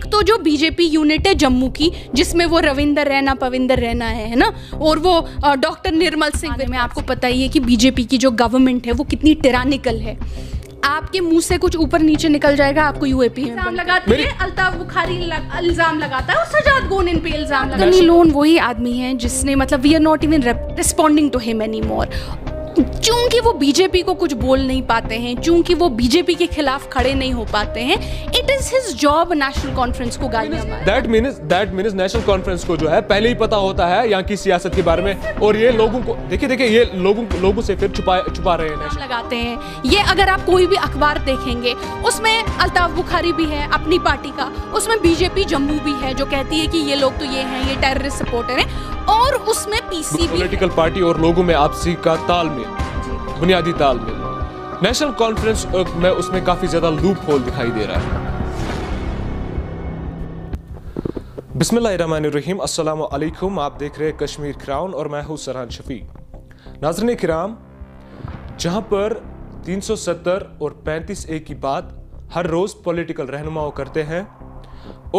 एक तो जो बीजेपी यूनिट है जम्मू की जिसमें वो रविंदर रैना पविंदर रैना है ना और वो डॉक्टर निर्मल सिंह हाँ, में आपको पता ही है कि बीजेपी की जो गवर्नमेंट है वो कितनी टिरानिकल है आपके मुंह से कुछ ऊपर नीचे निकल जाएगा आपको यूएपी इल्जाम लगाती है अल्ताफ बुखारी इल्जाम लगाता है और सजाद गोन इन पे इल्जाम तो लगाता है लोन वही आदमी है जिसने मतलब we are not even responding to him anymore चूंकि वो बीजेपी को कुछ बोल नहीं पाते हैं चूंकि वो बीजेपी के खिलाफ खड़े नहीं हो पाते हैं it is his job National Conference को गालियां that means that National Conference को जो है पहले ही पता होता है यहाँ की सियासत के बारे में और ये लोगों को देखिए देखिए ये लोगों लोगों से फिर छुपा छुपा रहे हैं लगाते हैं ये अगर आप कोई भी अखबार देखेंगे उसमें अल्ताफ बुखारी भी है अपनी पार्टी का उसमें बीजेपी जम्मू भी है जो कहती है कि ये लोग तो ये हैं ये टेररिस्ट सपोर्टर हैं और उसमें पीसी पॉलिटिकल पार्टी और लोगों में आपसी का तालमेल तालमेल बुनियादी तालमेल नेशनल कॉन्फ्रेंस में उसमें काफ़ी ज़्यादा लूप होल दिखाई दे रहा है बिसमीम अल्लाम आप देख रहे हैं कश्मीर क्राउन और मैं हूं सरहान शफी नाजरन कराम जहां पर 370 और 35 ए की बात हर रोज़ पॉलिटिकल रहनुमाओं करते हैं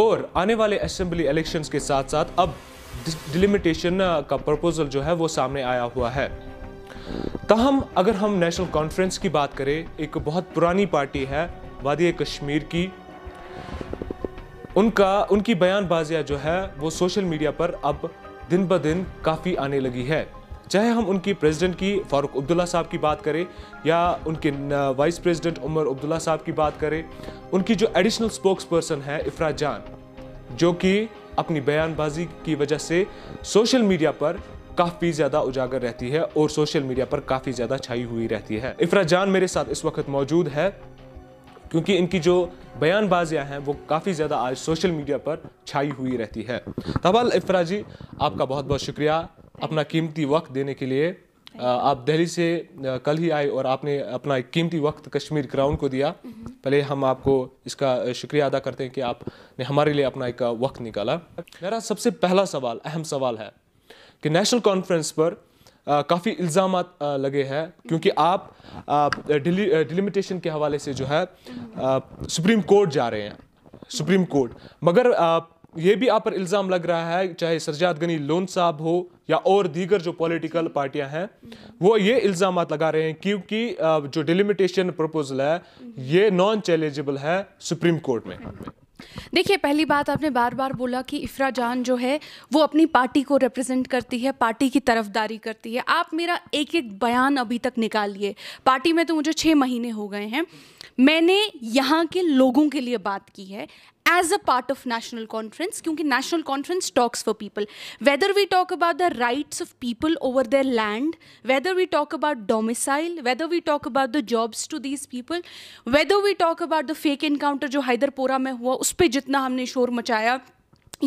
और आने वाले असेंबली इलेक्शंस के साथ साथ अब डिलिमिटेशन का प्रपोजल जो है वो सामने आया हुआ है तहम अगर हम नेशनल कॉन्फ्रेंस की बात करें एक बहुत पुरानी पार्टी है वादी कश्मीर की उनका उनकी बयानबाजियाँ जो है वो सोशल मीडिया पर अब दिन ब दिन काफ़ी आने लगी है चाहे हम उनकी प्रेसिडेंट की फारूक अब्दुल्ला साहब की बात करें या उनके वाइस प्रेसिडेंट उमर अब्दुल्ला साहब की बात करें उनकी जो एडिशनल स्पोक्स पर्सन है इफ्रा जान जो कि अपनी बयानबाजी की वजह से सोशल मीडिया पर काफ़ी ज़्यादा उजागर रहती है और सोशल मीडिया पर काफ़ी ज़्यादा छाई हुई रहती है इफ्रा जान मेरे साथ इस वक्त मौजूद है क्योंकि इनकी जो बयानबाजियां हैं वो काफ़ी ज़्यादा आज सोशल मीडिया पर छाई हुई रहती है तबाल इफ्रा जी आपका बहुत बहुत शुक्रिया अपना कीमती वक्त देने के लिए आप दिल्ली से कल ही आए और आपने अपना एक कीमती वक्त कश्मीर ग्राउंड को दिया mm-hmm. पहले हम आपको इसका शुक्रिया अदा करते हैं कि आपने हमारे लिए अपना एक वक्त निकाला मेरा सबसे पहला सवाल अहम सवाल है कि नेशनल कॉन्फ्रेंस पर काफ़ी इल्ज़ाम लगे हैं क्योंकि हम्म। आप डिलिमिटेशन के हवाले से जो है सुप्रीम कोर्ट जा रहे हैं सुप्रीम कोर्ट मगर ये भी आप पर इल्ज़ाम लग रहा है चाहे सरजाद गनी लोन साहब हो या और दीगर जो पॉलिटिकल पार्टियां हैं वो ये इल्ज़ाम लगा रहे हैं क्योंकि जो डिलिमिटेशन प्रपोजल है हम्म। ये नॉन चैलेंजेबल है सुप्रीम कोर्ट में देखिए पहली बात आपने बार बार बोला कि इफ्रा जान जो है वो अपनी पार्टी को रिप्रेजेंट करती है पार्टी की तरफदारी करती है आप मेरा एक एक बयान अभी तक निकालिए पार्टी में तो मुझे छः महीने हो गए हैं मैंने यहाँ के लोगों के लिए बात की है as a part of national conference because national conference talks for people whether we talk about the rights of people over their land whether we talk about domicile whether we talk about the jobs to these people whether we talk about the fake encounter jo hyderpora mein hua us pe jitna humne shor machaya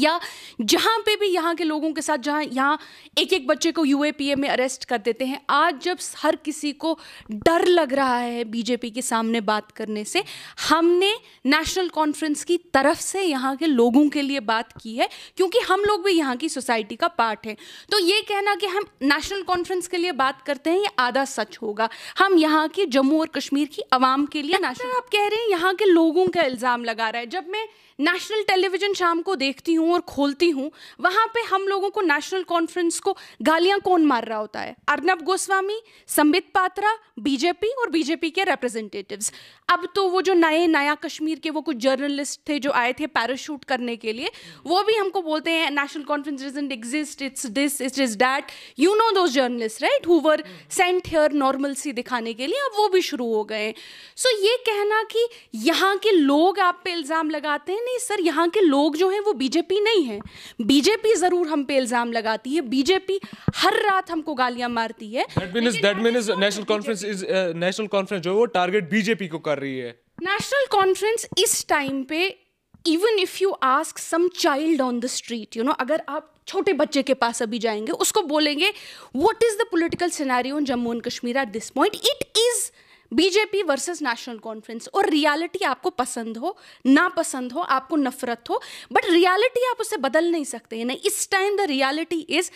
या जहाँ पे भी यहाँ के लोगों के साथ जहाँ यहाँ एक एक बच्चे को यूएपीए में अरेस्ट कर देते हैं आज जब हर किसी को डर लग रहा है बीजेपी के सामने बात करने से हमने नेशनल कॉन्फ्रेंस की तरफ से यहाँ के लोगों के लिए बात की है क्योंकि हम लोग भी यहाँ की सोसाइटी का पार्ट हैं तो ये कहना कि हम नेशनल कॉन्फ्रेंस के लिए बात करते हैं ये आधा सच होगा हम यहाँ के जम्मू और कश्मीर की आवाम के लिए नेशनल आप कह रहे हैं यहाँ के लोगों का इल्ज़ाम लगा रहा है जब मैं नेशनल टेलीविज़न शाम को देखती हूँ हूँ और खोलती हूँ वहाँ पे हम लोगों को नेशनल कॉन्फ्रेंस को गालियाँ कौन मार रहा होता है अर्नब गोस्वामी संबित पात्रा बीजेपी और बीजेपी के रिप्रेजेंटेटिव्स अब तो वो जो नए नया कश्मीर के वो कुछ जर्नलिस्ट थे जो आए थे पैराशूट करने के लिए वो भी हमको बोलते हैं National Conference doesn't exist it's this it is that you know दो journalist right who were sent here see दिखाने के लिए अब वो भी शुरू हो गए सो so, ये कहना कि यहाँ के लोग आप पे इल्ज़ाम लगाते हैं नहीं सर यहाँ के लोग जो हैं वो बीजेपी बीजेपी नहीं है बीजेपी जरूर हम पे इल्जाम लगाती है बीजेपी हर रात हमको गालियां मारती है नेशनल कॉन्फ्रेंस इज नेशनल कॉन्फ्रेंस जो है वो टारगेट बीजेपी को कर रही है नेशनल कॉन्फ्रेंस इस टाइम पे even if you ask some child on the street you know अगर आप छोटे बच्चे के पास अभी जाएंगे उसको बोलेंगे what is the political scenario in Jammu and Kashmir at this point it is BJP versus National Conference और रियलिटी आपको पसंद हो ना पसंद हो आपको नफरत हो बट रियलिटी आप उसे बदल नहीं सकते ना इस time the reality is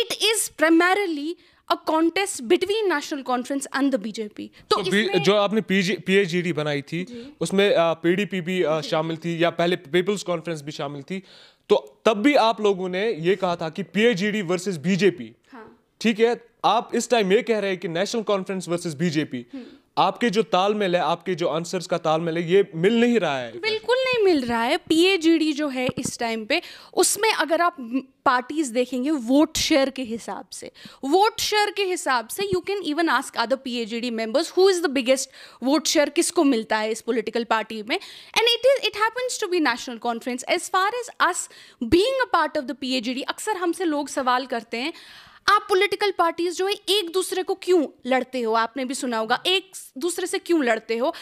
it is primarily a contest between National Conference and the BJP तो so, जो आपने पीएचईडी बनाई थी उसमें पीडीपी भी शामिल थी या पहले पीपल्स कॉन्फ्रेंस भी शामिल थी तो तब भी आप लोगों ने ये कहा था कि पीएचडी वर्सेस बीजेपी ठीक है आप इस टाइम ये कह रहे हैं कि नेशनल कॉन्फ्रेंस वर्सेस बीजेपी आपके जो तालमेल है आपके जो आंसर्स का तालमेल है ये मिल नहीं रहा है बिल्कुल नहीं मिल रहा है पीएजीडी जो है इस टाइम पे उसमें अगर आप पार्टीज देखेंगे वोट शेयर के हिसाब से वोट शेयर के हिसाब से you can even ask other PAGD members who is the biggest vote share किसको मिलता है इस पॉलिटिकल पार्टी में and it is it happens to be National Conference as far as us being a part of the PAGD अक्सर हमसे लोग सवाल करते हैं आप पॉलिटिकल पार्टीज जो है एक दूसरे को क्यों लड़ते हो आपने भी सुना होगा एक दूसरे से क्यों लड़ते हो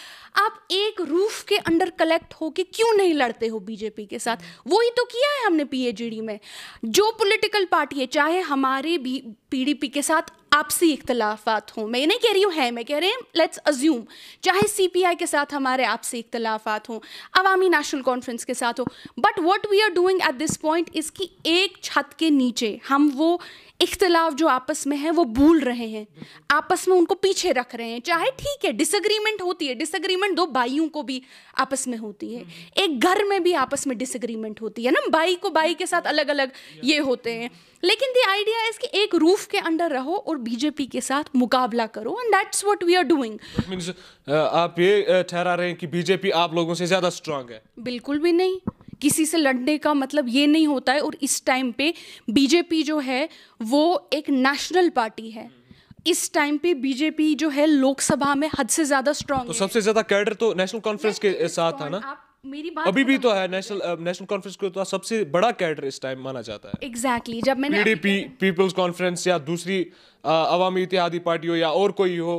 आप एक रूफ के अंडर कलेक्ट होके क्यों नहीं लड़ते हो बीजेपी के साथ वही तो किया है हमने पीएचडी में जो पॉलिटिकल पार्टी है चाहे हमारे भी पीडीपी के साथ आपसी इख्तलाफात हों मैं नहीं कह रही हूँ है मैं कह रही हूँ लेट्स अज्यूम चाहे सीपीआई के साथ हमारे आपसी इख्तलाफात हों अवामी नेशनल कॉन्फ्रेंस के साथ हो but what we are doing at this point इसकी एक छत के नीचे हम वो इख्तलाफ जो आपस में है वो भूल रहे हैं आपस में उनको पीछे रख रहे हैं चाहे ठीक है डिसग्रीमेंट होती है डिसग्रीमेंट दो भाइयों को भी आपस में होती है एक घर में भी आपस में डिसग्रीमेंट होती है ना भाई को भाई के साथ अलग अलग ये होते हैं लेकिन दी आइडिया इसकी एक रूफ रूफ के अंडर रहो और बीजेपी के साथ मुकाबला करो and that's what we are doing आप ये uh, ठहरा रहे हैं कि बीजेपी आप लोगों से ज्यादा स्ट्रांग है बिल्कुल भी नहीं किसी से लड़ने का मतलब ये नहीं होता है और इस टाइम पे बीजेपी जो है वो एक नेशनल पार्टी है इस टाइम पे बीजेपी जो है लोकसभा में हद से ज्यादा स्ट्रांग तो सबसे ज्यादा कैडर तो नेशनल कॉन्फ्रेंस के साथ है ना आप मेरी बात अभी भी तो है नेशनल नेशनल कॉन्फ्रेंस को तो सबसे बड़ा कैडर इस टाइम माना जाता है एग्जैक्टली exactly, जब मैंने पीडीपी पीपल्स कॉन्फ्रेंस या दूसरी अवामी इतिहादी पार्टी हो या और कोई हो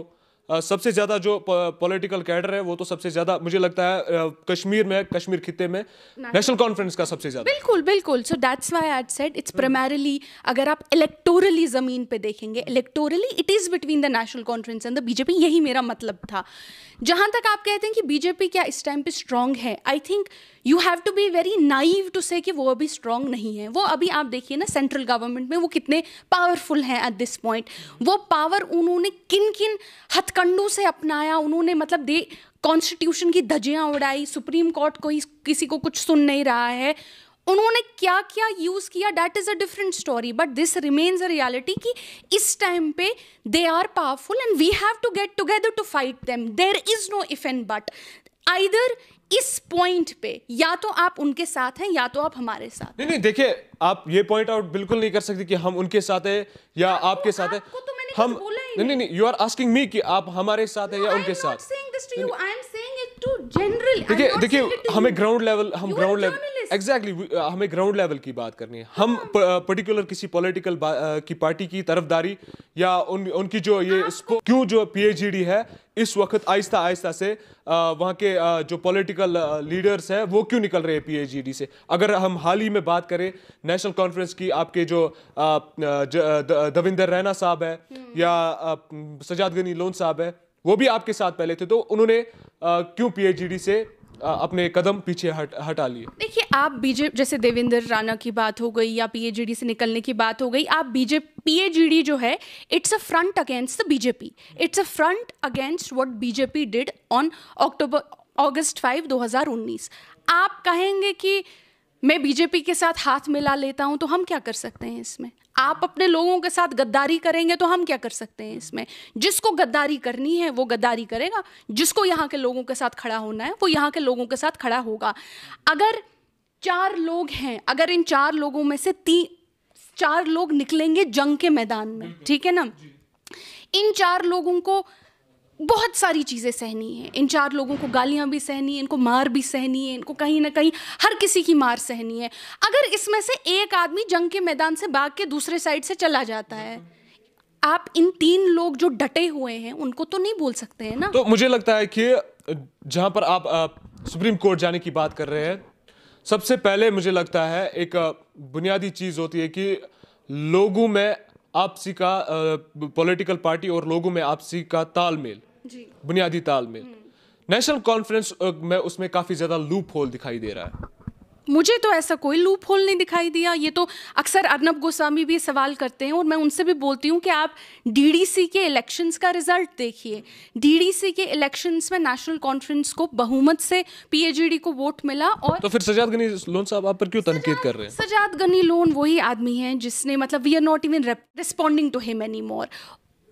सबसे ज़्यादा जो पॉलिटिकल कैडर है वो तो सबसे ज़्यादा मुझे लगता है कश्मीर में कश्मीर खिते में नेशनल कॉन्फ्रेंस का सबसे ज़्यादा बिल्कुल बिल्कुल so that's why I said it's primarily अगर आप इलेक्टोरली ज़मीन पे देखेंगे electorally it is between the National Conference and the BJP यही मेरा मतलब था जहां तक आप कहते हैं कि बीजेपी क्या इस टाइम पे स्ट्रांग है I think you have to be very naive to say कि वो अभी स्ट्रांग नहीं है वो अभी आप देखिए ना सेंट्रल गवर्नमेंट में वो कितने पावरफुल हैं एट दिस पॉइंट वो पावर उन्होंने किन किन हथकंडों से अपनाया उन्होंने मतलब दे कॉन्स्टिट्यूशन की धजियाँ उड़ाई सुप्रीम कोर्ट को ही किसी को कुछ सुन नहीं रहा है उन्होंने क्या क्या यूज़ किया that is a different story but this remains a reality कि इस टाइम पे they are powerful and we have to get together to fight them there is no if and but either इस point पे या तो आप उनके साथ हैं या तो आप हमारे साथ नहीं नहीं देखिए आप ये पॉइंट आउट बिल्कुल नहीं कर सकते कि हम उनके साथ है या आपके तो साथ है तो हम नहीं नहीं यू आर आस्किंग मी कि आप हमारे साथ है या उनके साथ देखिए देखिए हमें ग्राउंड लेवल हम ग्राउंड लेवल एग्जैक्टली हमें ग्राउंड लेवल की बात करनी है हम हाँ। पर्टिकुलर uh, किसी पॉलिटिकल uh, की पार्टी की तरफदारी या उन उनकी जो ये क्यों जो पीएचडी e है इस वक्त आहिस्ता आहिस्ता से uh, वहाँ के जो पॉलिटिकल लीडर्स हैं वो क्यों निकल रहे हैं पीएचडी e से अगर हम हाल ही में बात करें नेशनल कॉन्फ्रेंस की आपके जो दविंदर रैना साहब है हम्म। या सजाद गनी लोन साहब है वो भी आपके साथ पहले थे तो उन्होंने क्यों पीएचडी से अपने कदम पीछे हट हटा लिए देखिए आप बीजेपी जैसे देवेंद्र राणा की बात हो गई या पीएचडी से निकलने की बात हो गई आप बीजेपी पीएचडी जो है it's a front against the BJP it's a front against what BJP did on October August 5 2019 आप कहेंगे कि मैं बीजेपी के साथ हाथ मिला लेता हूं तो हम क्या कर सकते हैं इसमें आप अपने लोगों के साथ गद्दारी करेंगे तो हम क्या कर सकते हैं इसमें जिसको गद्दारी करनी है वो गद्दारी करेगा जिसको यहाँ के लोगों के साथ खड़ा होना है वो यहाँ के लोगों के साथ खड़ा होगा अगर चार लोग हैं अगर इन चार लोगों में से तीन चार लोग निकलेंगे जंग के मैदान में ठीक है ना इन चार लोगों को बहुत सारी चीज़ें सहनी हैं इन चार लोगों को गालियाँ भी सहनी है इनको मार भी सहनी है इनको कहीं ना कहीं हर किसी की मार सहनी है अगर इसमें से एक आदमी जंग के मैदान से भाग के दूसरे साइड से चला जाता है आप इन तीन लोग जो डटे हुए हैं उनको तो नहीं बोल सकते हैं ना तो मुझे लगता है कि जहां पर आप, आप सुप्रीम कोर्ट जाने की बात कर रहे हैं सबसे पहले मुझे लगता है एक बुनियादी चीज़ होती है कि लोगों में आपसी का पॉलिटिकल पार्टी और लोगों में आपसी का तालमेल बुनियादी तालमेल हम्म। नेशनल कॉन्फ्रेंस में उसमें काफ़ी ज़्यादा लूप होल दिखाई दे रहा है मुझे तो ऐसा कोई लूप होल नहीं दिखाई दिया ये तो अक्सर अर्नब गोस्वामी भी सवाल करते हैं और मैं उनसे भी बोलती हूँ कि आप डीडीसी के इलेक्शंस का रिजल्ट देखिए डीडीसी के इलेक्शंस में नेशनल कॉन्फ्रेंस को बहुमत से पीएचडी को वोट मिला और तो फिर सजाद गनी लोन साहब आप पर क्यों तनकीद कर रहे हैं सजाद गनी लोन वही आदमी है जिसने मतलब we are not even responding to him anymore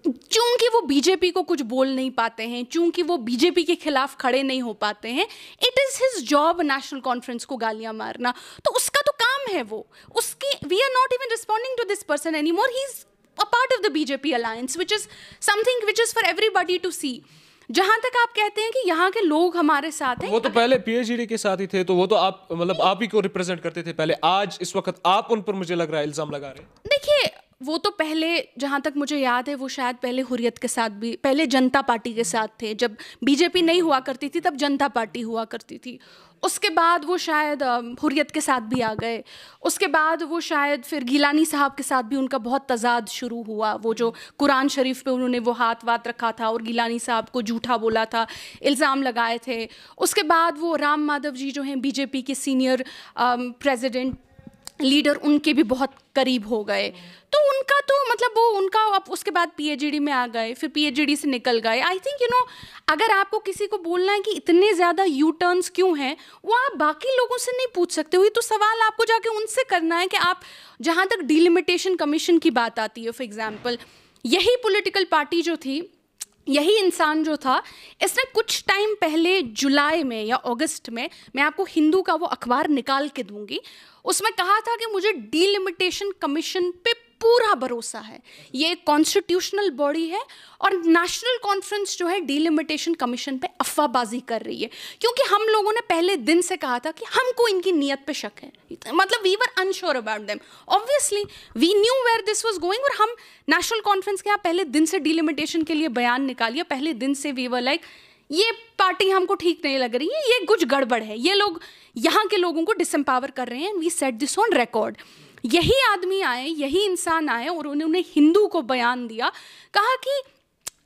तो चूंकि वो बीजेपी को कुछ बोल नहीं पाते हैं चूंकि वो बीजेपी के खिलाफ खड़े नहीं हो पाते हैं it is his job National Conference को गालियां मारना तो उसका तो काम है वो उसकी we are not even responding to this person anymore he is a part of the BJP alliance which is something which is for everybody to see जहां तक आप कहते हैं कि यहाँ के लोग हमारे साथ हैं वो तो पहले पीएचडी के साथ ही थे तो वो तो आप मतलब आप ही को रिप्रेजेंट करते थे पहले आज इस वक्त आप उन पर मुझे लग रहा है इल्जाम लगा रहे देखिए वो तो पहले जहाँ तक मुझे याद है वो शायद पहले हुरियत के साथ भी पहले जनता पार्टी के साथ थे जब बीजेपी नहीं हुआ करती थी तब जनता पार्टी हुआ करती थी उसके बाद वो शायद हुरियत के साथ भी आ गए उसके बाद वो शायद फिर गीलानी साहब के साथ भी उनका बहुत तजाद शुरू हुआ वो जो कुरान शरीफ पे उन्होंने वो हाथ वात रखा था और गीलानी साहब को झूठा बोला था इल्ज़ाम लगाए थे उसके बाद वो राम माधव जी जो हैं बीजेपी के सीनियर प्रेसिडेंट लीडर उनके भी बहुत करीब हो गए तो उनका तो मतलब वो उनका आप उसके बाद पीएचडी में आ गए फिर पीएचडी से निकल गए आई थिंक यू नो अगर आपको किसी को बोलना है कि इतने ज़्यादा यू टर्न्स क्यों हैं वो आप बाकी लोगों से नहीं पूछ सकते हुए तो सवाल आपको जाके उनसे करना है कि आप जहाँ तक डिलिमिटेशन कमीशन की बात आती है फॉर एग्ज़ाम्पल यही पोलिटिकल पार्टी जो थी यही इंसान जो था इसने कुछ टाइम पहले जुलाई में या अगस्त में मैं आपको हिंदू का वो अखबार निकाल के दूंगी उसमें कहा था कि मुझे डीलिमिटेशन कमीशन पे पूरा भरोसा है ये एक कॉन्स्टिट्यूशनल बॉडी है और नेशनल कॉन्फ्रेंस जो है डीलिमिटेशन कमीशन पे अफवाहबाजी कर रही है क्योंकि हम लोगों ने पहले दिन से कहा था कि हमको इनकी नीयत पे शक है मतलब we were unsure about them obviously we knew where this was going और हम नेशनल कॉन्फ्रेंस के यहाँ पहले दिन से डीलिमिटेशन के लिए बयान निकालिए पहले दिन से वी वर लाइक like, ये पार्टी हमको ठीक नहीं लग रही है ये कुछ गड़बड़ है ये लोग यहाँ के लोगों को डिसम्पावर कर रहे हैं we set this on record यही आदमी आए यही इंसान आए और उन्होंने हिंदू को बयान दिया कहा कि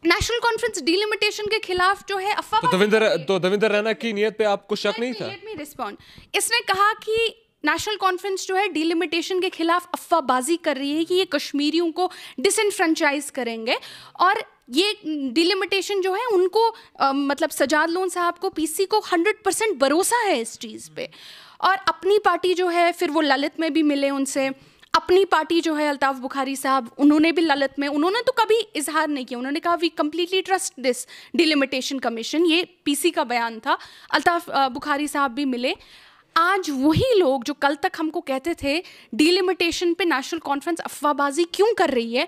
नेशनल कॉन्फ्रेंस डिलिमिटेशन के खिलाफ जो है अफवाह तो दविंदर तो दविंदर रैना की नियत पे आपको शक नहीं था रिस्पॉन्ड इसने कहा कि नेशनल कॉन्फ्रेंस जो है डिलिमिटेशन के खिलाफ अफवाहबाजी कर रही है कि ये कश्मीरियों को डिसनफ्रेंचाइज करेंगे और ये डिलिमिटेशन जो है उनको आ, मतलब सजाद लोन साहब को पीसी को 100 परसेंट भरोसा है इस चीज़ पे और अपनी पार्टी जो है फिर वो ललित में भी मिले उनसे अपनी पार्टी जो है अल्ताफ बुखारी साहब उन्होंने भी ललित में उन्होंने तो कभी इजहार नहीं किया उन्होंने कहा we completely trust this delimitation commission ये पीसी का बयान था अल्ताफ बुखारी साहब भी मिले आज वही लोग जो कल तक हमको कहते थे डिलिमिटेशन पे नेशनल कॉन्फ्रेंस अफवाहबाजी क्यों कर रही है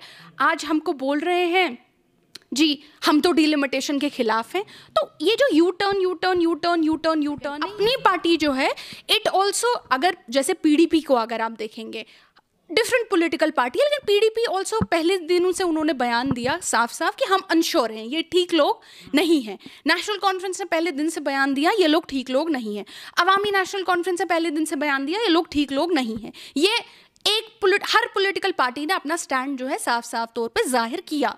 आज हमको बोल रहे हैं जी हम तो डिलिमिटेशन के खिलाफ हैं तो ये जो U turn U turn U turn U turn U turn अपनी पार्टी जो है इट ऑल्सो अगर जैसे पीडीपी को अगर आप देखेंगे डिफरेंट पॉलिटिकल पार्टी है लेकिन पीडीपी ऑल्सो पहले दिनों से उन्होंने बयान दिया साफ साफ कि हम अनश्योर हैं ये ठीक लोग नहीं हैं नेशनल कॉन्फ्रेंस ने पहले दिन से बयान दिया ये लोग ठीक लोग नहीं हैं अवामी नेशनल कॉन्फ्रेंस ने पहले दिन से बयान दिया ये लोग ठीक लोग नहीं हैं ये एक पुलिट, हर पॉलिटिकल पार्टी ने अपना स्टैंड जो है साफ साफ तौर पे जाहिर किया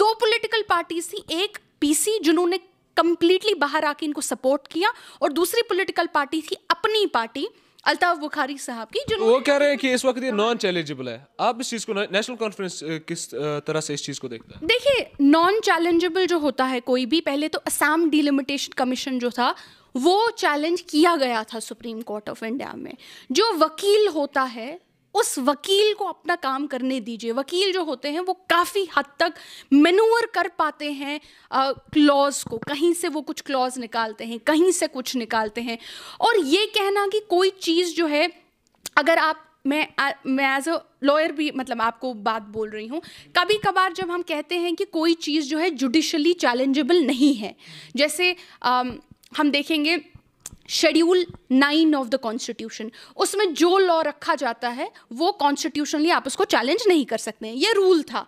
दो पॉलिटिकल पार्टी थी एक पीसी जिन्होंने कंप्लीटली बाहर आके इनको सपोर्ट किया और दूसरी पॉलिटिकल पार्टी थी अपनी पार्टी अल्ताफ बुखारी साहब की वो कह रहे हैं कि इस वक्त ये नॉन चैलेंजेबल है आप इस चीज को नेशनल कॉन्फ्रेंस किस तरह से इस चीज को देखते हैं देखिए नॉन चैलेंजेबल जो होता है कोई भी पहले तो असम डिलिमिटेशन कमीशन जो था वो चैलेंज किया गया था सुप्रीम कोर्ट ऑफ इंडिया में जो वकील होता है उस वकील को अपना काम करने दीजिए वकील जो होते हैं वो काफ़ी हद तक मेनूवर कर पाते हैं क्लॉज को कहीं से वो कुछ क्लॉज निकालते हैं कहीं से कुछ निकालते हैं और ये कहना कि कोई चीज़ जो है अगर आप मैं आ, मैं एज अ लॉयर भी मतलब आपको बात बोल रही हूँ कभी कभार जब हम कहते हैं कि कोई चीज़ जो है जुडिशली चैलेंजेबल नहीं है जैसे आ, हम देखेंगे schedule nine of the constitution उसमें जो लॉ रखा जाता है वो कॉन्स्टिट्यूशनली आप उसको चैलेंज नहीं कर सकते ये रूल था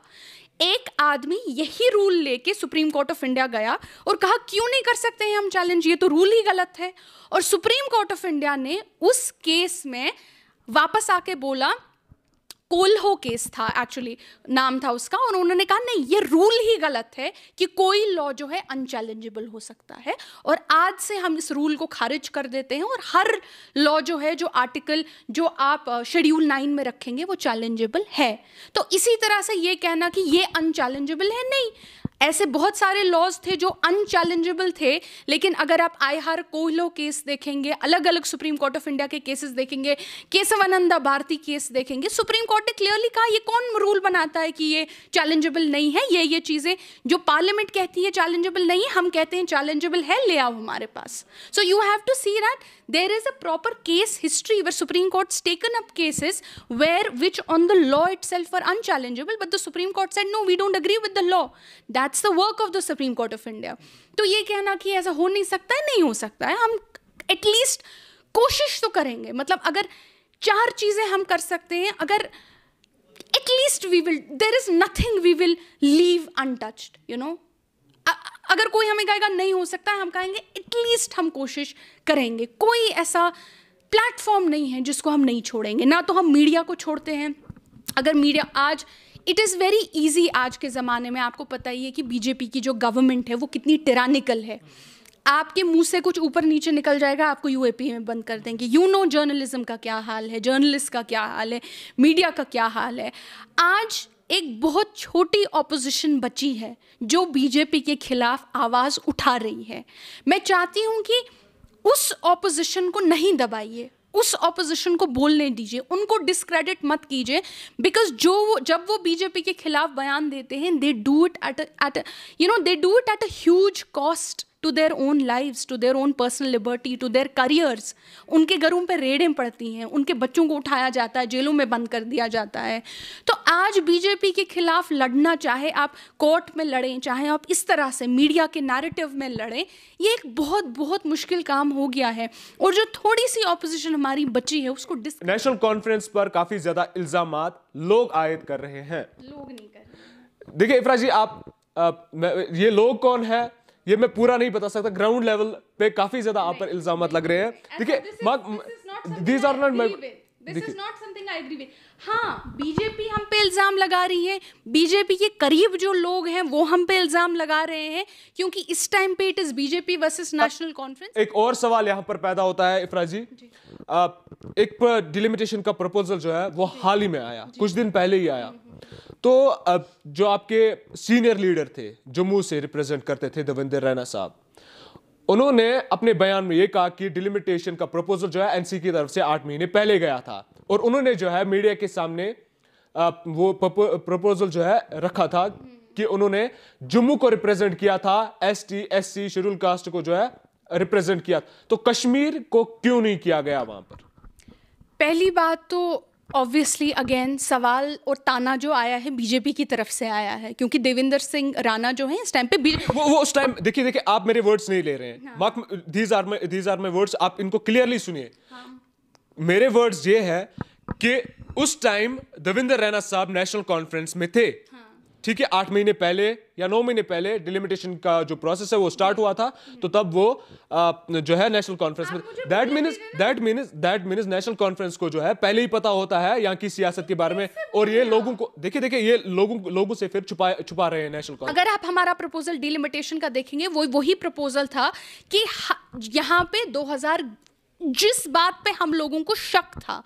एक आदमी यही रूल लेके सुप्रीम कोर्ट ऑफ इंडिया गया और कहा क्यों नहीं कर सकते हैं हम चैलेंज ये तो रूल ही गलत है और सुप्रीम कोर्ट ऑफ इंडिया ने उस केस में वापस आके बोला कोल्हो केस था एक्चुअली नाम था उसका और उन्होंने कहा नहीं ये रूल ही गलत है कि कोई लॉ जो है अनचैलेंजेबल हो सकता है और आज से हम इस रूल को खारिज कर देते हैं और हर लॉ जो है जो आर्टिकल जो आप शेड्यूल नाइन में रखेंगे वो चैलेंजेबल है तो इसी तरह से ये कहना कि ये अनचैलेंजेबल है नहीं ऐसे बहुत सारे लॉज थे जो अनचैलेंजेबल थे लेकिन अगर आप आई हार कोहलो केस देखेंगे अलग अलग सुप्रीम कोर्ट ऑफ इंडिया के केसेस देखेंगे केसवानंदा भारती केस देखेंगे सुप्रीम कोर्ट ने क्लियरली कहा ये कौन रूल बनाता है कि ये चैलेंजेबल नहीं है ये ये चीज़ें जो पार्लियामेंट कहती है चैलेंजेबल नहीं है हम कहते हैं चैलेंजेबल है ले आओ हमारे पास so you have to see that there is a proper case history where supreme court taken up cases where which on the law itself are unchallengeable but the supreme court said no we don't agree with the law that that's the work of the supreme court of India तो ये कहना कि ऐसा हो नहीं सकता है नहीं हो सकता है हम एटलीस्ट कोशिश तो करेंगे मतलब अगर चार चीज़ें हम कर सकते हैं अगर at least we will there is nothing we will leave untouched you know अगर कोई हमें कहेगा नहीं हो सकता है हम कहेंगे एटलीस्ट हम कोशिश करेंगे कोई ऐसा प्लेटफॉर्म नहीं है जिसको हम नहीं छोड़ेंगे ना तो हम मीडिया को छोड़ते हैं अगर मीडिया आज इट इज़ वेरी ईजी आज के ज़माने में आपको पता ही है कि बीजेपी की जो गवर्नमेंट है वो कितनी टेरानिकल है आपके मुंह से कुछ ऊपर नीचे निकल जाएगा आपको यू में बंद कर देंगे यू नो जर्नलिज्म का क्या हाल है जर्नलिस्ट का क्या हाल है मीडिया का क्या हाल है आज एक बहुत छोटी ऑपोजिशन बची है जो बीजेपी के खिलाफ आवाज़ उठा रही है मैं चाहती हूँ कि उस ऑपोजिशन को नहीं दबाइए उस ऑपोजिशन को बोलने दीजिए उनको डिस्क्रेडिट मत कीजिए बिकॉज जो वो जब वो बीजेपी के खिलाफ बयान देते हैं they do it at at you know they do it at a huge cost to their own life to their own personal liberty to their careers उनके घरों पर रेडें पड़ती हैं उनके बच्चों को उठाया जाता है जेलों में बंद कर दिया जाता है तो आज बीजेपी के खिलाफ लड़ना चाहे आप कोर्ट में लड़ें चाहे आप इस तरह से मीडिया के नैरेटिव में लड़ें ये एक बहुत बहुत मुश्किल काम हो गया है और जो थोड़ी सी ऑपोजिशन हमारी बची है उसको नेशनल कॉन्फ्रेंस पर काफी ज्यादा इल्जाम लोग आयद कर रहे हैं लोग नहीं कर देखिए इफरा जी आप, आप ये लोग कौन है ये मैं पूरा नहीं बता सकता ग्राउंड लेवल पे काफी ज्यादा आप पर इल्जाम लग रहे हैं देखिए आर नॉट माई हाँ बीजेपी हम पे इल्ज़ाम लगा रही है बीजेपी के करीब जो लोग हैं वो हम पे इल्ज़ाम लगा रहे हैं क्योंकि इस टाइम पे it is BJP versus National Conference एक और सवाल यहाँ पर पैदा होता है इफरा जी, जी। आ, एक डिलिमिटेशन का प्रपोजल जो है वो हाल ही में आया कुछ दिन पहले ही आया तो अब जो आपके सीनियर लीडर थे जम्मू से रिप्रेजेंट करते थे देवेंद्र रैना साहब उन्होंने अपने बयान में यह कहा कि डिलिमिटेशन का प्रपोजल जो है एनसी की तरफ से आठ महीने पहले गया था और उन्होंने जो है मीडिया के सामने वो प्रपोजल जो है रखा था कि उन्होंने जम्मू को रिप्रेजेंट किया था S T S C schedule caste को जो है रिप्रेजेंट किया तो कश्मीर को क्यों नहीं किया गया वहां पर पहली बात तो ऑब्वियसली अगेन सवाल और ताना जो आया है बीजेपी की तरफ से आया है क्योंकि देवेंद्र सिंह राणा जो है इस टाइम पे वो वो उस टाइम देखिए देखिए आप मेरे वर्ड्स नहीं ले रहे हैं हाँ। Mark these are my these are my words आप इनको क्लियरली सुनिए हाँ. मेरे वर्ड्स ये है कि उस टाइम देवेंद्र रैना साहब नेशनल कॉन्फ्रेंस में थे ठीक है आठ महीने पहले या नौ महीने पहले डिलिमिटेशन का जो प्रोसेस है वो स्टार्ट हुआ था तो तब वो जो है नेशनल कॉन्फ्रेंस में that mean that mean that mean National Conference को जो है पहले ही पता होता है यहाँ की सियासत के बारे में और ये लोगों को देखिए देखिए ये लोगों लोगों से फिर छुपा छुपा रहे हैं नेशनल अगर आप हमारा प्रपोजल डिलिमिटेशन का देखेंगे वो वही प्रपोजल था कि यहाँ पे दो जिस बात पे हम लोगों को शक था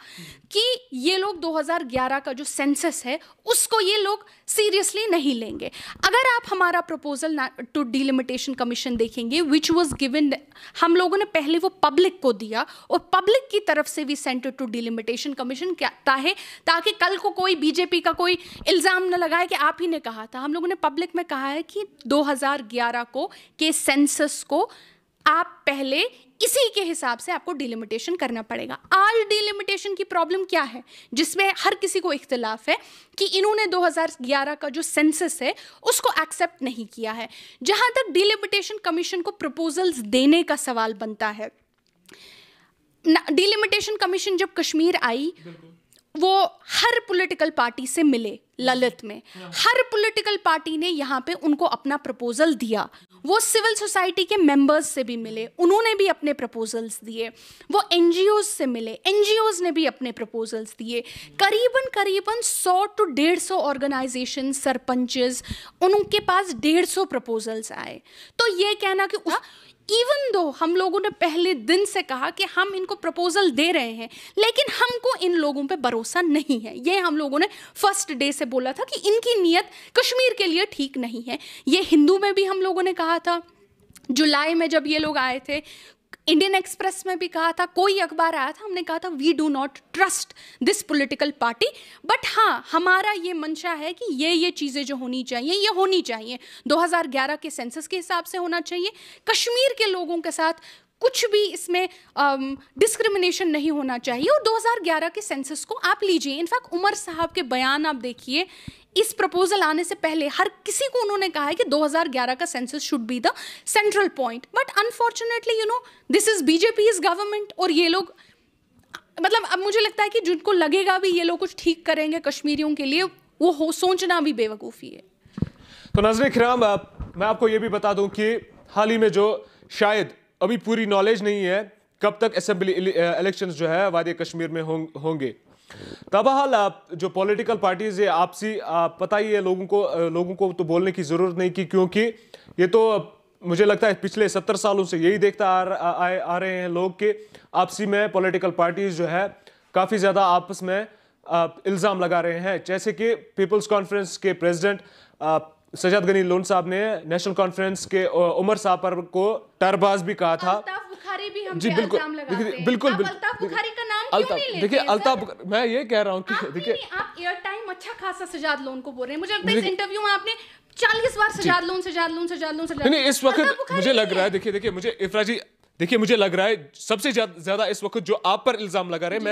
कि ये लोग 2011 का जो सेंसस है उसको ये लोग सीरियसली नहीं लेंगे अगर आप हमारा प्रपोजल टू डिलिमिटेशन कमीशन देखेंगे विच वॉज गिवन हम लोगों ने पहले वो पब्लिक को दिया और पब्लिक की तरफ से भी सेंटर टू डिलिमिटेशन कमीशन क्या है ताकि कल को कोई बीजेपी का कोई इल्ज़ाम न लगाए कि आप ही ने कहा था हम लोगों ने पब्लिक में कहा है कि 2011 को के सेंसस को आप पहले इसी के हिसाब से आपको डिलिमिटेशन करना पड़ेगा आज डिलिमिटेशन की प्रॉब्लम क्या है जिसमें हर किसी को इख्तलाफ है कि इन्होंने 2011 का जो सेंसस है उसको एक्सेप्ट नहीं किया है जहां तक डिलिमिटेशन कमीशन को प्रपोजल्स देने का सवाल बनता है डिलिमिटेशन कमीशन जब कश्मीर आई वो हर पॉलिटिकल पार्टी से मिले ललित में हर पॉलिटिकल पार्टी ने यहाँ पे उनको अपना प्रपोजल दिया वो सिविल सोसाइटी के मेंबर्स से भी मिले उन्होंने भी अपने प्रपोजल्स दिए वो एन से मिले एन ने भी अपने प्रपोजल्स दिए करीबन करीबन 100 टू डेढ़ सौ ऑर्गेनाइजेशन सरपंचज उनके पास डेढ़ सौ प्रपोजल्स आए तो ये कहना कि उस, हाँ? इवन दो हम लोगों ने पहले दिन से कहा कि हम इनको प्रपोजल दे रहे हैं लेकिन हमको इन लोगों पे भरोसा नहीं है ये हम लोगों ने फर्स्ट डे से बोला था कि इनकी नीयत कश्मीर के लिए ठीक नहीं है ये हिंदू में भी हम लोगों ने कहा था जुलाई में जब ये लोग आए थे इंडियन एक्सप्रेस में भी कहा था कोई अखबार आया था हमने कहा था we do not trust this political party but हाँ हमारा ये मंशा है कि ये ये चीज़ें जो होनी चाहिए ये होनी चाहिए 2011 के सेंसस के हिसाब से होना चाहिए कश्मीर के लोगों के साथ कुछ भी इसमें डिस्क्रिमिनेशन नहीं होना चाहिए और 2011 के सेंसस को आप लीजिए इनफैक्ट उमर साहब के बयान आप देखिए इस प्रपोजल आने से पहले हर किसी को उन्होंने कहा है कि 2011 का census should be the central point but unfortunately you know this is BJP is government और ये लोग मतलब अब मुझे लगता है कि जिनको लगेगा भी ये लोग कुछ ठीक करेंगे कश्मीरियों के लिए वो हो सोचना भी बेवकूफ़ी है तो नजर खराम आप, मैं आपको ये भी बता दूं कि हाल ही में जो शायद अभी पूरी नॉलेज नहीं है कब तक असेंबली इलेक्शन uh, जो है वादी कश्मीर में होंगे तबाहाल जो पॉलिटिकल पार्टीज ये आपसी आप पता ही है लोगों को uh, लोगों को तो बोलने की ज़रूरत नहीं की क्योंकि ये तो मुझे लगता है पिछले सत्तर सालों से यही देखता आ, आ, आ आ रहे हैं लोग कि आपसी में पॉलिटिकल पार्टीज जो है काफ़ी ज़्यादा आपस में आप इल्ज़ाम लगा रहे हैं जैसे कि पीपल्स कॉन्फ्रेंस के प्रेसिडेंट सजाद गनी लोन साहब ने नेशनल कॉन्फ्रेंस के उमर साहब पर को टरबाज भी कहा था भी हम जी बिल्कुल बिल्कुल बिल्कुल देखिए अल्ताफ मैं ये कह रहा हूँ कि देखिए आप एयर टाइम अच्छा खासा सजाद लोन को बोल रहे हैं मुझे लगता है इस इंटरव्यू में आपने चालीस बार सजाद लोन सजाद लोन सजाद लोन सजाद नहीं इस वक्त मुझे लग रहा है देखिए देखिए मुझे इफरा जी देखिए मुझे लग रहा है सबसे ज्यादा इस वक्त जो आप पर इल्जाम लगा रहे हैं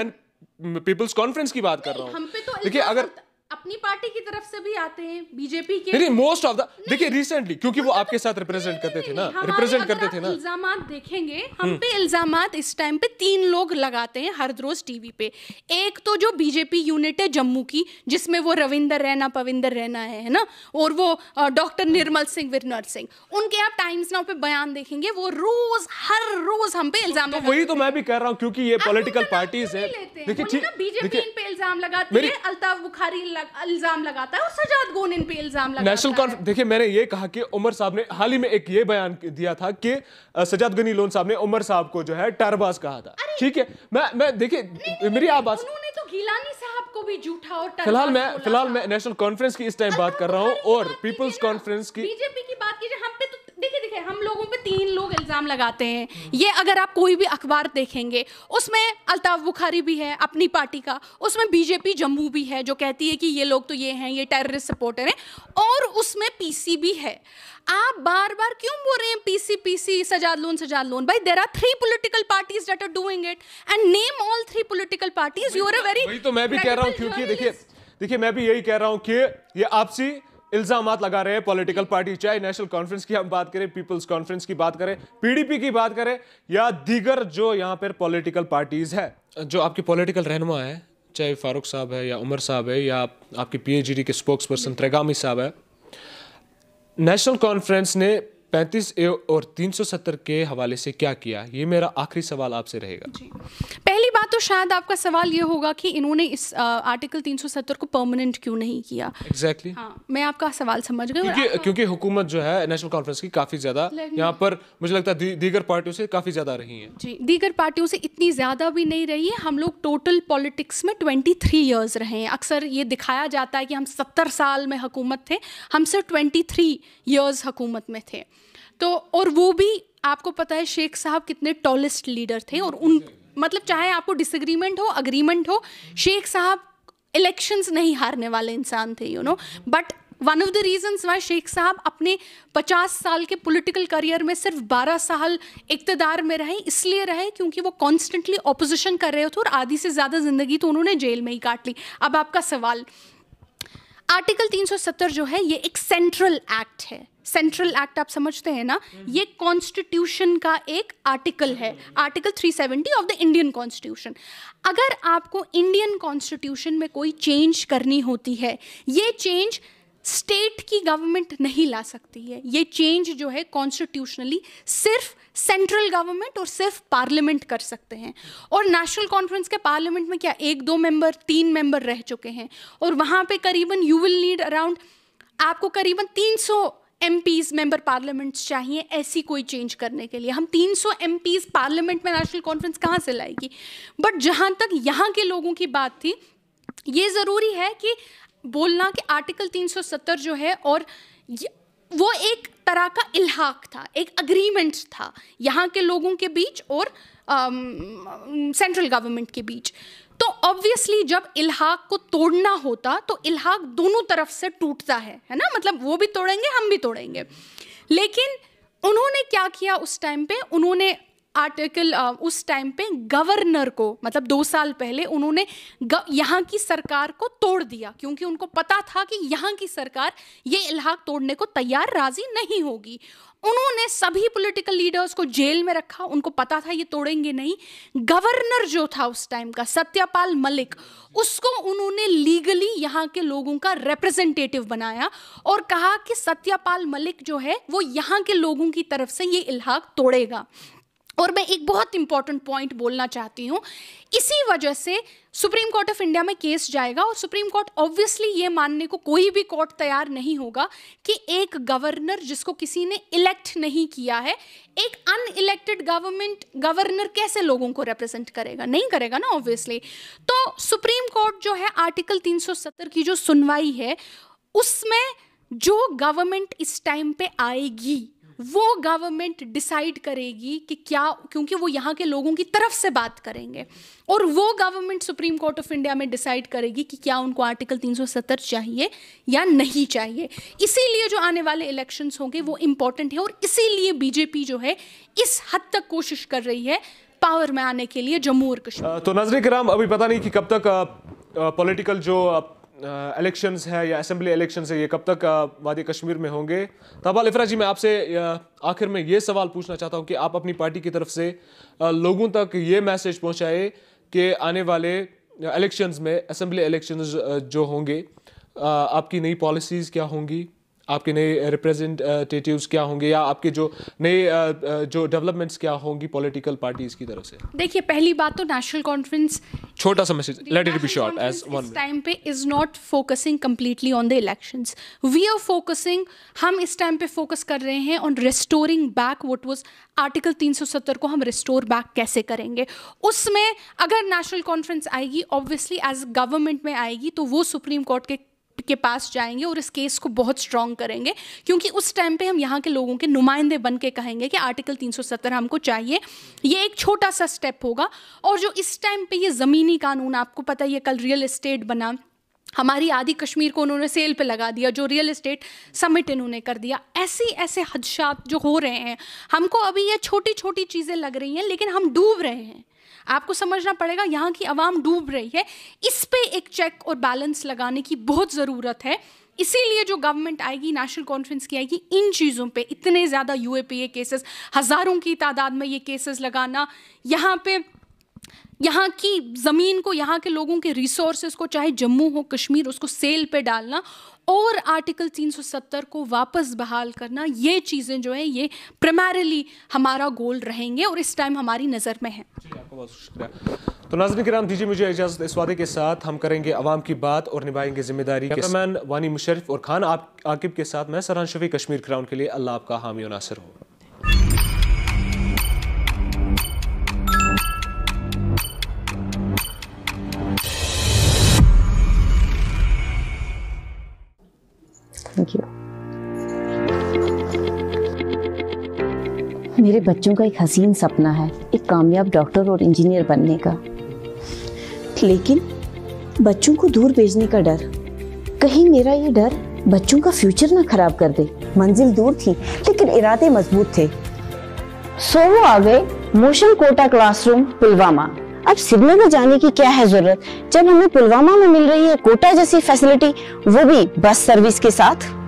मैं पीपल्स कॉन्फ्रेंस की बात कर रहा हूँ तो देखिए अगर अपनी पार्टी की तरफ से भी आते हैं बीजेपी के नहीं मोस्ट ऑफ द देखिए रिसेंटली क्योंकि वो मतलब आपके साथ रिप्रेजेंट करते थे ना रिप्रेजेंट करते थे ना इल्जाम देखेंगे हम हम्म। पे इल्जाम इस टाइम पे तीन लोग लगाते हैं हर रोज टीवी पे एक तो जो बीजेपी यूनिट है जम्मू की जिसमें वो रविंदर रैना पविंदर रैना है ना और वो डॉक्टर निर्मल सिंह विरनर सिंह उनके आप टाइम्स नाउ पे बयान देखेंगे वो रोज हर रोज हम पे तो इल्जाम वही तो मैं भी कह रहा हूँ क्योंकि ये पोलिटिकल पार्टीज है बीजेपी इन पे इल्जाम लगाती है अल्ताफ बुखारी इल्जाम लगाता है और सजाद गोन इन पे इल्जाम लगाता नेशनल देखिए मैंने ये कहा कि उमर साहब ने हाल ही में एक ये बयान दिया था कि सजाद गनी लोन साहब ने उमर साहब को जो है टारबाज कहा था ठीक है मैं मैं देखिए मेरी आप उन्होंने तो गिलानी साहब को भी झूठा और फिलहाल मैं फिलहाल मैं नेशनल कॉन्फ्रेंस की इस टाइम बात कर रहा हूँ और पीपल्स कॉन्फ्रेंस की बीजेपी की बात कीजिए हम पे तो देखिए देखिए हम लोगों पे तीन लोग इल्ज़ाम लगाते हैं ये अगर आप कोई भी अखबार देखेंगे उसमें अल्ताफ बुखारी भी है अपनी पार्टी का उसमें बीजेपी जम्मू भी है जो कहती है कि ये लोग तो ये हैं ये टेररिस्ट सपोर्टर हैं और उसमें पीसी भी है आप बार बार क्यों बोल रहे हैं पीसी पीसी सजाद लोन सजाद लोन भाई there are three political parties that are doing it and name all three political parties you are a very तो मैं भी कह रहा हूँ क्योंकि देखिए देखिए मैं भी यही कह रहा हूँ कि ये आपसी इल्जाम लगा रहे हैं पॉलिटिकल पार्टी चाहे नेशनल कॉन्फ्रेंस की हम बात करें पीपल्स कॉन्फ्रेंस की बात करें पीडीपी की बात करें या दीगर जो यहाँ पर पॉलिटिकल पार्टीज है जो आपकी पॉलिटिकल रहनुमा है चाहे फारूक साहब है या उमर साहब है या आपके पीएचडी के स्पोक्स पर्सन त्रेगामी साहब है नेशनल कॉन्फ्रेंस ने पैंतीस ए और तीन सौ सत्तर के हवाले से क्या किया ये मेरा आखिरी सवाल आपसे रहेगा पहली बात तो शायद आपका सवाल ये होगा कि इन्होंने इस तीन सौ सत्तर को परमानेंट क्यों नहीं किया एग्जैक्टली exactly. हाँ, मैं आपका सवाल समझ गई क्योंकि, क्योंकि हुकूमत जो है नेशनल कॉन्फ्रेंस की काफ़ी ज़्यादा यहाँ पर मुझे लगता है दीगर पार्टियों से काफ़ी ज़्यादा रही है जी दीगर पार्टियों से इतनी ज़्यादा भी नहीं रही है हम लोग टोटल पॉलिटिक्स में ट्वेंटी थ्री ईयर्स रहे हैं अक्सर ये दिखाया जाता है कि हम सत्तर साल में हुकूमत थे हम सिर्फ ट्वेंटी थ्री ईयर्स हुकूमत में थे तो और वो भी आपको पता है शेख साहब कितने टॉलेस्ट लीडर थे और उन मतलब चाहे आपको डिसग्रीमेंट हो अग्रीमेंट हो शेख साहब इलेक्शंस नहीं हारने वाले इंसान थे you know but one of the reasons why Sheikh साहब अपने 50 साल के पॉलिटिकल करियर में सिर्फ 12 साल इकतदार में रहे इसलिए रहे क्योंकि वो कॉन्स्टेंटली ऑपोजिशन कर रहे थे और आधी से ज़्यादा ज़िंदगी तो उन्होंने जेल में ही काट ली अब आपका सवाल आर्टिकल 370 जो है ये एक सेंट्रल एक्ट है सेंट्रल एक्ट आप समझते हैं ना हम्म। ये कॉन्स्टिट्यूशन का एक आर्टिकल है article 370 of the Indian constitution अगर आपको इंडियन कॉन्स्टिट्यूशन में कोई चेंज करनी होती है ये चेंज स्टेट की गवर्नमेंट नहीं ला सकती है ये चेंज जो है कॉन्स्टिट्यूशनली सिर्फ सेंट्रल गवर्नमेंट और सिर्फ पार्लियामेंट कर सकते हैं और नेशनल कॉन्फ्रेंस के पार्लियामेंट में क्या एक दो मेंबर तीन मेंबर रह चुके हैं और वहाँ पे करीबन यू विल नीड अराउंड आपको करीबन 300 एम मेंबर पार्लियामेंट्स चाहिए ऐसी कोई चेंज करने के लिए हम 300 सौ पार्लियामेंट में नेशनल कॉन्फ्रेंस कहाँ से लाएगी बट जहाँ तक यहाँ के लोगों की बात थी ये ज़रूरी है कि बोलना कि आर्टिकल 370 जो है और वो एक तरह का इल्हाक था एक अग्रीमेंट था यहाँ के लोगों के बीच और सेंट्रल um, गवर्नमेंट के बीच तो ऑब्वियसली जब इलाहाक को तोड़ना होता तो इलाहाक दोनों तरफ से टूटता है है ना मतलब वो भी तोड़ेंगे हम भी तोड़ेंगे लेकिन उन्होंने क्या किया उस टाइम पे उन्होंने आर्टिकल uh, उस टाइम पे गवर्नर को मतलब दो साल पहले उन्होंने यहाँ की सरकार को तोड़ दिया क्योंकि उनको पता था कि यहाँ की सरकार ये इलाहाक तोड़ने को तैयार राजी नहीं होगी उन्होंने सभी पॉलिटिकल लीडर्स को जेल में रखा उनको पता था ये तोड़ेंगे नहीं गवर्नर जो था उस टाइम का सत्यपाल मलिक उसको उन्होंने लीगली यहाँ के लोगों का रिप्रेजेंटेटिव बनाया और कहा कि सत्यपाल मलिक जो है वो यहाँ के लोगों की तरफ से ये इलाहाक तोड़ेगा और मैं एक बहुत इंपॉर्टेंट पॉइंट बोलना चाहती हूँ इसी वजह से सुप्रीम कोर्ट ऑफ इंडिया में केस जाएगा और सुप्रीम कोर्ट ऑब्वियसली ये मानने को कोई भी कोर्ट तैयार नहीं होगा कि एक गवर्नर जिसको किसी ने इलेक्ट नहीं किया है एक अनइलेक्टेड गवर्नमेंट गवर्नर कैसे लोगों को रिप्रेजेंट करेगा नहीं करेगा ना ऑब्वियसली तो सुप्रीम कोर्ट जो है आर्टिकल 370 की जो सुनवाई है उसमें जो गवर्नमेंट इस टाइम पे आएगी वो गवर्नमेंट डिसाइड करेगी कि क्या क्योंकि वो यहाँ के लोगों की तरफ से बात करेंगे और वो government supreme court of India में डिसाइड करेगी कि क्या उनको आर्टिकल 370 चाहिए या नहीं चाहिए इसीलिए जो आने वाले इलेक्शंस होंगे वो इम्पॉर्टेंट है और इसीलिए बीजेपी जो है इस हद तक कोशिश कर रही है पावर में आने के लिए जम्मू और कश्मीर तो नजर कराम अभी पता नहीं कि कब तक पॉलिटिकल जो इलेक्शंस है या असेंबली इलेक्शंस है ये कब तक वादी कश्मीर में होंगे तबाल इफरा जी मैं आपसे आखिर में ये सवाल पूछना चाहता हूँ कि आप अपनी पार्टी की तरफ से लोगों तक ये मैसेज पहुँचाए कि आने वाले इलेक्शंस में असेंबली इलेक्शंस जो होंगे आपकी नई पॉलिसीज़ क्या होंगी आपके नए रिप्रेजेंटेटिव्स क्या होंगे या आपके जो नए जो डेवलपमेंट्स क्या होंगी पॉलिटिकल पार्टीज की तरफ से देखिए पहली बात तो नेशनल कॉन्फ्रेंस छोटा सा message let it be short as one time पे is not focusing completely on the election we are focusing हम इस टाइम पे फोकस कर रहे हैं on restoring back what was article 370 को हम रिस्टोर बैक कैसे करेंगे उसमें अगर नेशनल कॉन्फ्रेंस आएगी ऑब्वियसली एज गवर्नमेंट में आएगी तो वो सुप्रीम कोर्ट के के पास जाएंगे और इस केस को बहुत स्ट्रांग करेंगे क्योंकि उस टाइम पे हम यहाँ के लोगों के नुमाइंदे बन के कहेंगे कि आर्टिकल 370 हमको चाहिए ये एक छोटा सा स्टेप होगा और जो इस टाइम पे ये ज़मीनी कानून आपको पता ही है कल रियल इस्टेट बना हमारी आदि कश्मीर को उन्होंने सेल पे लगा दिया जो रियल इस्टेट समिट इन्होंने कर दिया ऐसी ऐसे हदशात जो हो रहे हैं हमको अभी ये छोटी छोटी चीज़ें लग रही हैं लेकिन हम डूब रहे हैं आपको समझना पड़ेगा यहाँ की आवाम डूब रही है इस पर एक चेक और बैलेंस लगाने की बहुत ज़रूरत है इसीलिए जो गवर्नमेंट आएगी नेशनल कॉन्फ्रेंस की आएगी इन चीज़ों पे इतने ज़्यादा यू केसेस हज़ारों की तादाद में ये केसेस लगाना यहाँ पे यहाँ की ज़मीन को यहाँ के लोगों के रिसोर्सेज को चाहे जम्मू हो कश्मीर उसको सेल पे डालना और आर्टिकल 370 को वापस बहाल करना ये चीज़ें जो है ये प्राइमरली हमारा गोल रहेंगे और इस टाइम हमारी नज़र में है आपका बहुत शुक्रिया तो नाजर कराम दीजिए मुझे इजाज़त इस वादे के साथ हम करेंगे आवाम की बात और निभाएंगे जिम्मेदारी कैमरामैन वानी मुशरफ और खान आप आकिब के साथ मैं सरहान शफी कश्मीर क्राउन के लिए अल्लाह आपका हामी नासर हूँ थैंक यू मेरे बच्चों का एक हसीन सपना है एक कामयाब डॉक्टर और इंजीनियर बनने का लेकिन बच्चों को दूर भेजने का डर कहीं मेरा ये डर बच्चों का फ्यूचर ना खराब कर दे मंजिल दूर थी लेकिन इरादे मजबूत थे सो वो आ गए मोशन कोटा क्लासरूम पुलवामा अब श्रीनगर जाने की क्या है जरूरत जब हमें पुलवामा में मिल रही है कोटा जैसी फैसिलिटी वो भी बस सर्विस के साथ